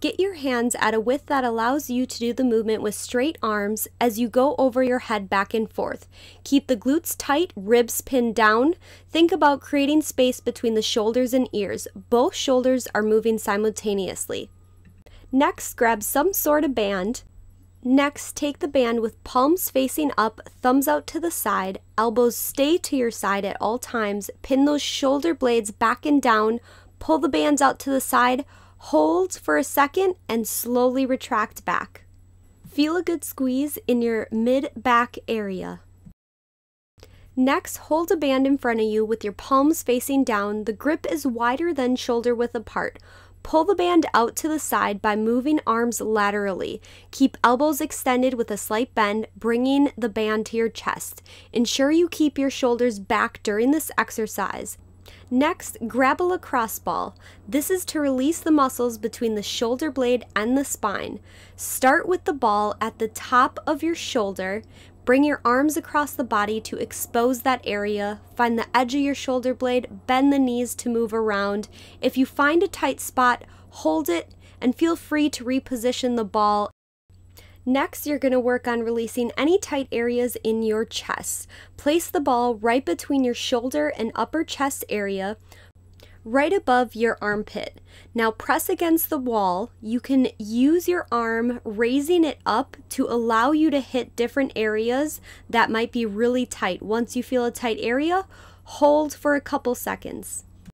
Get your hands at a width that allows you to do the movement with straight arms as you go over your head back and forth. Keep the glutes tight, ribs pinned down. Think about creating space between the shoulders and ears. Both shoulders are moving simultaneously. Next, grab some sort of band. Next, take the band with palms facing up, thumbs out to the side, elbows stay to your side at all times, pin those shoulder blades back and down, pull the bands out to the side, Hold for a second and slowly retract back. Feel a good squeeze in your mid back area. Next, hold a band in front of you with your palms facing down. The grip is wider than shoulder width apart. Pull the band out to the side by moving arms laterally. Keep elbows extended with a slight bend, bringing the band to your chest. Ensure you keep your shoulders back during this exercise. Next, grab a lacrosse ball. This is to release the muscles between the shoulder blade and the spine. Start with the ball at the top of your shoulder, Bring your arms across the body to expose that area. Find the edge of your shoulder blade, bend the knees to move around. If you find a tight spot, hold it and feel free to reposition the ball Next, you're going to work on releasing any tight areas in your chest. Place the ball right between your shoulder and upper chest area, right above your armpit. Now press against the wall. You can use your arm, raising it up to allow you to hit different areas that might be really tight. Once you feel a tight area, hold for a couple seconds.